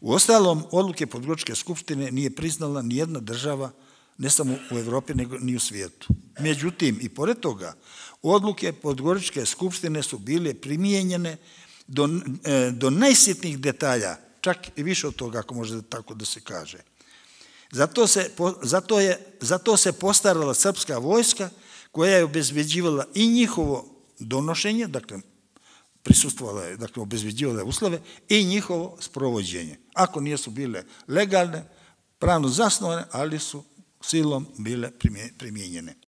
U ostalom, odluke Podgoričke skupštine nije priznala ni jedna država, ne samo u Evropi, nego ni u svijetu. Međutim, i pored toga, odluke Podgoričke skupštine su bile primijenjene do, e, do najsjetnijih detalja, čak i više od toga, ako može tako da se kaže. Zato se, zato je, zato se postarala srpska vojska koja je obezveđivala i njihovo donošenje, dakle, prisustvovala je, dakle, obezbeđivala je uslove i njihovo sprovođenje. Ako nijesu bile legalne, pravno zasnovane, ali su silom bile primjenjene.